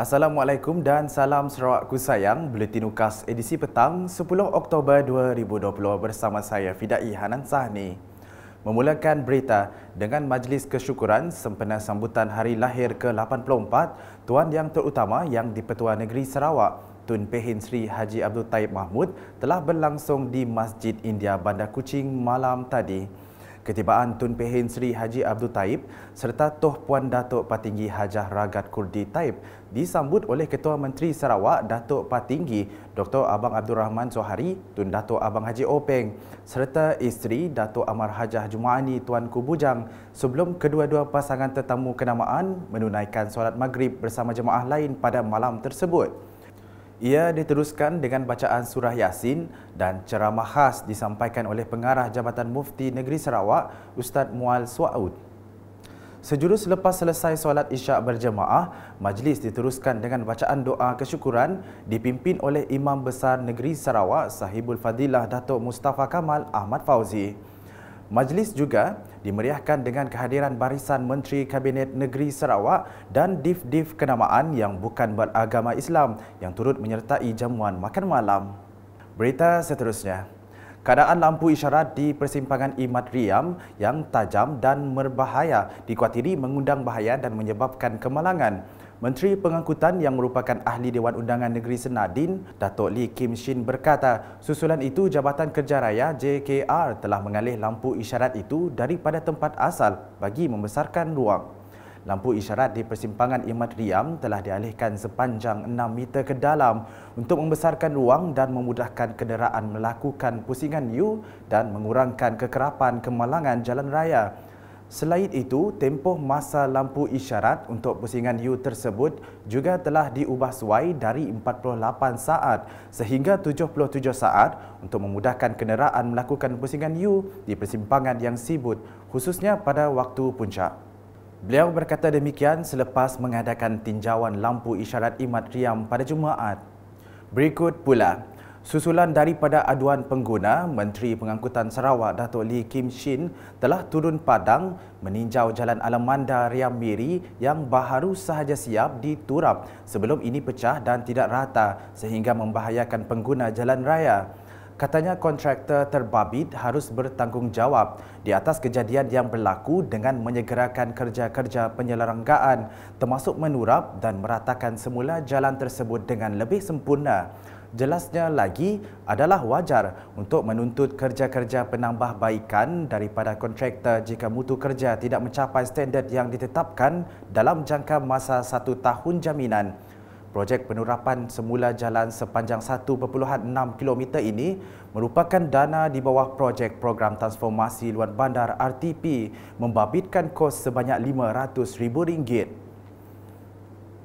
Assalamualaikum dan salam Sarawak sayang. Buletin Ukas edisi petang 10 Oktober 2020 bersama saya Fidai Hanan Sahni. Memulakan berita dengan majlis kesyukuran sempena sambutan hari lahir ke-84 Tuan Yang Terutama Yang di-Pertua Negeri Sarawak Tun Pehin Sri Haji Abdul Taib Mahmud telah berlangsung di Masjid India Bandar Kuching malam tadi. Ketibaan Tun Pehin Sri Haji Abdul Taib serta Toh Puan Datuk Patinggi Hajah Ragat Kurdi Taib disambut oleh Ketua Menteri Sarawak Datuk Patinggi Dr. Abang Abdul Rahman Sohari, Tun Datuk Abang Haji Openg serta isteri Datuk Amar Hajah Jumaani Tuan Kubujang sebelum kedua-dua pasangan tetamu kenamaan menunaikan solat maghrib bersama jemaah lain pada malam tersebut. Ia diteruskan dengan bacaan surah Yasin dan ceramah khas disampaikan oleh pengarah Jabatan Mufti Negeri Sarawak, Ustaz Mual Suaud. Sejurus lepas selesai solat isyak berjemaah, majlis diteruskan dengan bacaan doa kesyukuran dipimpin oleh Imam Besar Negeri Sarawak, Sahibul Fadilah Datuk Mustafa Kamal Ahmad Fauzi. Majlis juga dimeriahkan dengan kehadiran barisan Menteri Kabinet Negeri Sarawak dan div-div kenamaan yang bukan beragama Islam yang turut menyertai jamuan makan malam. Berita seterusnya. Keadaan lampu isyarat di persimpangan Imat Riam yang tajam dan berbahaya dikhawatiri mengundang bahaya dan menyebabkan kemalangan. Menteri Pengangkutan yang merupakan ahli Dewan Undangan Negeri Senadin, Datuk Lee Kim Shin berkata, susulan itu Jabatan Kerja Raya JKR telah mengalih lampu isyarat itu daripada tempat asal bagi membesarkan ruang. Lampu isyarat di persimpangan Imad Riam telah dialihkan sepanjang 6 meter ke dalam untuk membesarkan ruang dan memudahkan kenderaan melakukan pusingan U dan mengurangkan kekerapan kemalangan jalan raya. Selain itu, tempoh masa lampu isyarat untuk pusingan U tersebut juga telah diubah suai dari 48 saat sehingga 77 saat untuk memudahkan kenderaan melakukan pusingan U di persimpangan yang sibut khususnya pada waktu puncak. Beliau berkata demikian selepas mengadakan tinjauan lampu isyarat Imat Riam pada Jumaat. Berikut pula Susulan daripada aduan pengguna, Menteri Pengangkutan Sarawak Datuk Lee Kim Shin telah turun padang meninjau jalan Alamanda Riam Miri yang baharu sahaja siap diturap sebelum ini pecah dan tidak rata sehingga membahayakan pengguna jalan raya. Katanya kontraktor terbabit harus bertanggungjawab di atas kejadian yang berlaku dengan menyegerakan kerja-kerja penyelenggaraan termasuk menurap dan meratakan semula jalan tersebut dengan lebih sempurna. Jelasnya lagi adalah wajar untuk menuntut kerja-kerja penambahbaikan daripada kontraktor jika mutu kerja tidak mencapai standard yang ditetapkan dalam jangka masa satu tahun jaminan. Projek penurapan semula jalan sepanjang 1.6 km ini merupakan dana di bawah projek program transformasi luar bandar RTP membabitkan kos sebanyak RM500,000.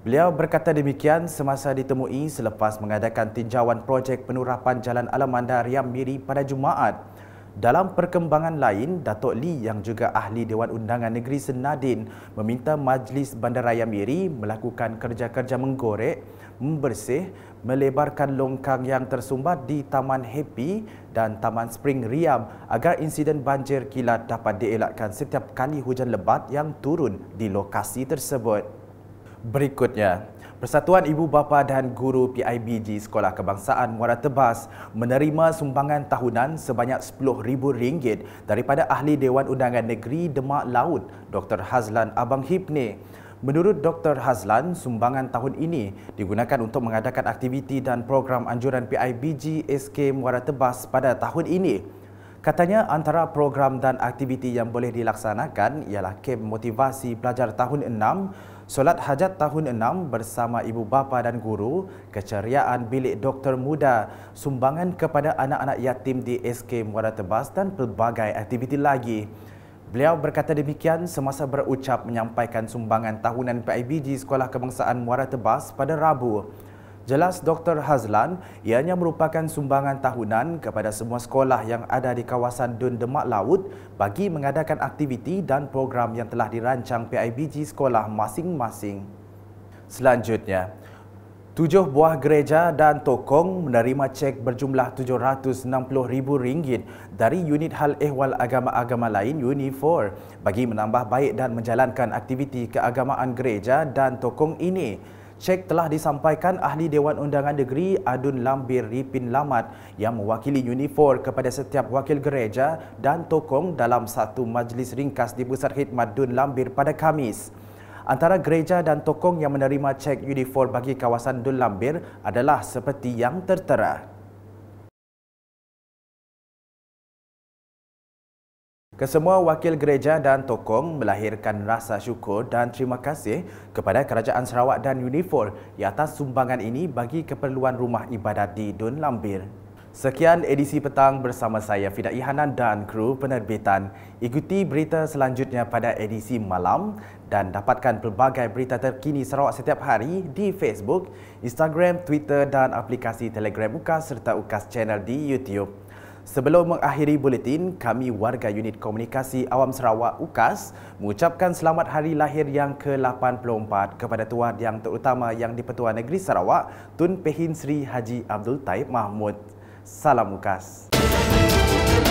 Beliau berkata demikian semasa ditemui selepas mengadakan tinjauan projek penurapan Jalan Alamanda Riam Miri pada Jumaat. Dalam perkembangan lain, Datuk Lee yang juga ahli Dewan Undangan Negeri Senadin meminta Majlis Bandaraya Miri melakukan kerja-kerja menggorek, membersih, melebarkan longkang yang tersumbat di Taman Happy dan Taman Spring Riam agar insiden banjir kilat dapat dielakkan setiap kali hujan lebat yang turun di lokasi tersebut. Berikutnya, Persatuan Ibu Bapa dan Guru PIBG Sekolah Kebangsaan Muara Tebas menerima sumbangan tahunan sebanyak RM10,000 daripada Ahli Dewan Undangan Negeri Demak Laut, Dr. Hazlan Abang Hipne. Menurut Dr. Hazlan, sumbangan tahun ini digunakan untuk mengadakan aktiviti dan program anjuran PIBG SK Muara Tebas pada tahun ini. Katanya antara program dan aktiviti yang boleh dilaksanakan ialah kem motivasi pelajar tahun Solat hajat tahun 6 bersama ibu bapa dan guru, keceriaan bilik doktor muda, sumbangan kepada anak-anak yatim di SK Muara Tebas dan pelbagai aktiviti lagi. Beliau berkata demikian semasa berucap menyampaikan sumbangan tahunan PIBG Sekolah Kebangsaan Muara Tebas pada Rabu. Jelas Dr. Hazlan, ianya merupakan sumbangan tahunan kepada semua sekolah yang ada di kawasan Dun Demak Laut bagi mengadakan aktiviti dan program yang telah dirancang PIBG sekolah masing-masing. Selanjutnya, tujuh buah gereja dan tokong menerima cek berjumlah RM760,000 dari Unit Hal Ehwal Agama-Agama Lain Uni4 bagi menambah baik dan menjalankan aktiviti keagamaan gereja dan tokong ini. Cek telah disampaikan ahli Dewan Undangan Negeri Adun Lambir Ripin Lamat yang mewakili Unifor kepada setiap wakil gereja dan tokong dalam satu majlis ringkas di Pusat Khidmat Dun Lambir pada Khamis. Antara gereja dan tokong yang menerima cek Unifor bagi kawasan Dun Lambir adalah seperti yang tertera. Kesemua wakil gereja dan tokong melahirkan rasa syukur dan terima kasih kepada Kerajaan Sarawak dan Unifor di atas sumbangan ini bagi keperluan rumah ibadat di Dun Lambir. Sekian edisi petang bersama saya Fida Ihanan dan kru penerbitan. Ikuti berita selanjutnya pada edisi malam dan dapatkan pelbagai berita terkini Sarawak setiap hari di Facebook, Instagram, Twitter dan aplikasi Telegram UKAS serta UKAS channel di YouTube. Sebelum mengakhiri buletin, kami warga unit komunikasi Awam Sarawak UKAS mengucapkan selamat hari lahir yang ke-84 kepada Tuan Yang Terutama Yang di-Pertuan Negeri Sarawak, Tun Pehin Sri Haji Abdul Taib Mahmud. Salam UKAS. Musik